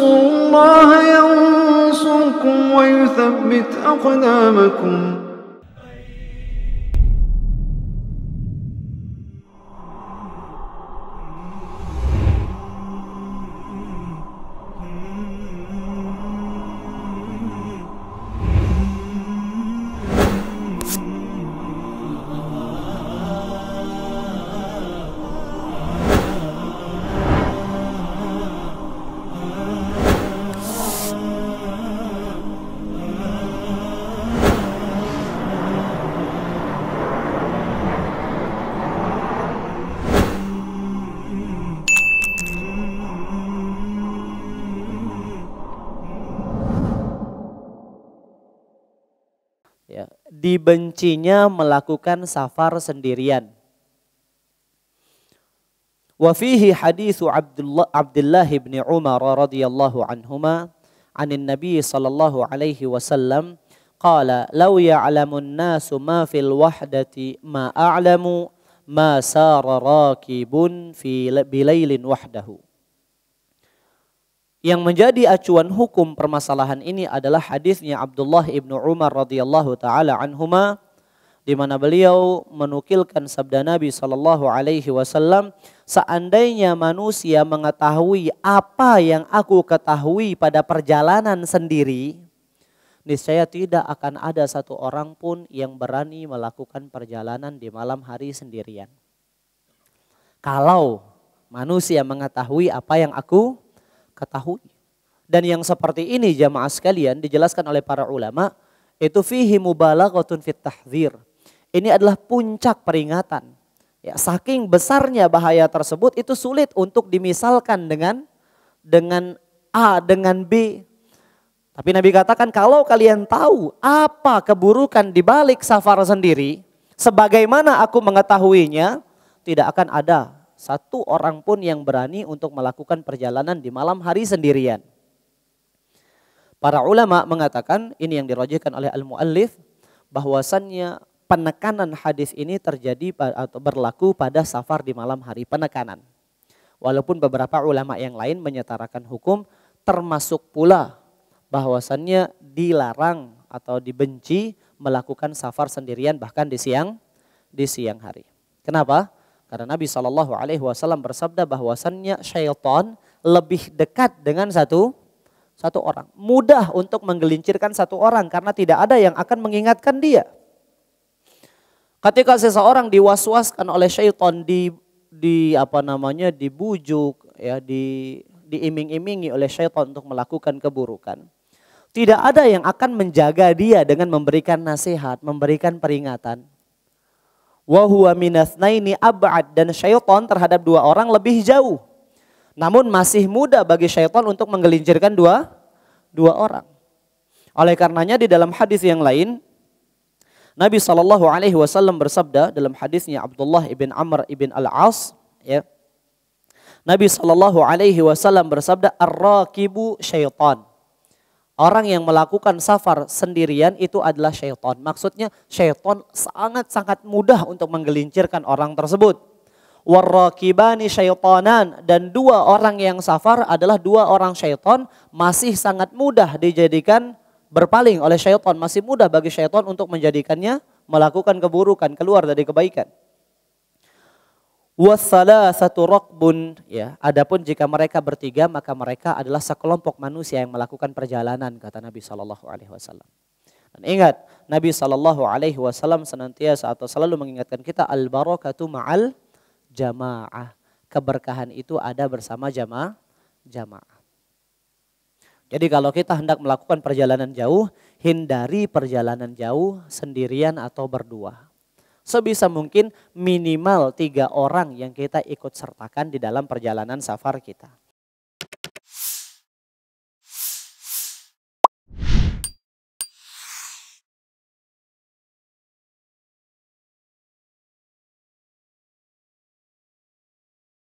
فانصروا الله ينصركم ويثبت أقدامكم dibencinya melakukan safar sendirian. Wafihi hadithu Abdullah, Abdullah ibn Umar radhiyallahu anhuma anin Nabi sallallahu alaihi wasallam qala law ya'lamun nasu ma fil wahdati ma a'lamu ma sara rakibun fi bilailin wahdahu yang menjadi acuan hukum permasalahan ini adalah hadisnya Abdullah ibnu Umar radhiyallahu taala anhuma di mana beliau menukilkan sabda Nabi Shallallahu Alaihi Wasallam, seandainya manusia mengetahui apa yang aku ketahui pada perjalanan sendiri, niscaya tidak akan ada satu orang pun yang berani melakukan perjalanan di malam hari sendirian. Kalau manusia mengetahui apa yang aku ketahui. Dan yang seperti ini jamaah sekalian dijelaskan oleh para ulama itu fihi mubalaghatun fit tahzir. Ini adalah puncak peringatan. Ya, saking besarnya bahaya tersebut itu sulit untuk dimisalkan dengan dengan A dengan B. Tapi Nabi katakan kalau kalian tahu apa keburukan di balik safar sendiri, sebagaimana aku mengetahuinya, tidak akan ada satu orang pun yang berani untuk melakukan perjalanan di malam hari sendirian. Para ulama mengatakan ini yang dirojikan oleh al-muallif bahwasannya penekanan hadis ini terjadi atau berlaku pada safar di malam hari penekanan. Walaupun beberapa ulama yang lain menyetarakan hukum termasuk pula bahwasannya dilarang atau dibenci melakukan safar sendirian bahkan di siang di siang hari. Kenapa? Karena Nabi Shallallahu Alaihi Wasallam bersabda bahwasannya syaitan lebih dekat dengan satu satu orang. Mudah untuk menggelincirkan satu orang karena tidak ada yang akan mengingatkan dia. Ketika seseorang diwaswaskan oleh syaitan di di apa namanya dibujuk ya di diiming-imingi oleh syaitan untuk melakukan keburukan. Tidak ada yang akan menjaga dia dengan memberikan nasihat, memberikan peringatan. Wa huwa minasnaini ab'ad dan syaitan terhadap dua orang lebih jauh. Namun masih mudah bagi syaitan untuk menggelincirkan dua dua orang. Oleh karenanya di dalam hadis yang lain Nabi Shallallahu Alaihi Wasallam bersabda dalam hadisnya Abdullah ibn Amr ibn Al As, ya. Nabi Shallallahu Alaihi Wasallam bersabda, "Arrakibu syaitan." Orang yang melakukan safar sendirian itu adalah syaitan. Maksudnya syaitan sangat-sangat mudah untuk menggelincirkan orang tersebut. Warrakibani syaitanan dan dua orang yang safar adalah dua orang syaitan masih sangat mudah dijadikan berpaling oleh syaitan. Masih mudah bagi syaitan untuk menjadikannya melakukan keburukan, keluar dari kebaikan. Wasala satu rokbun, ya. Adapun jika mereka bertiga maka mereka adalah sekelompok manusia yang melakukan perjalanan kata Nabi Shallallahu Alaihi Wasallam. Dan ingat Nabi Shallallahu Alaihi Wasallam senantiasa atau selalu mengingatkan kita al barokatu maal jamaah. Keberkahan itu ada bersama jamaah jamaah. Jadi kalau kita hendak melakukan perjalanan jauh, hindari perjalanan jauh sendirian atau berdua sebisa mungkin minimal tiga orang yang kita ikut sertakan di dalam perjalanan safar kita.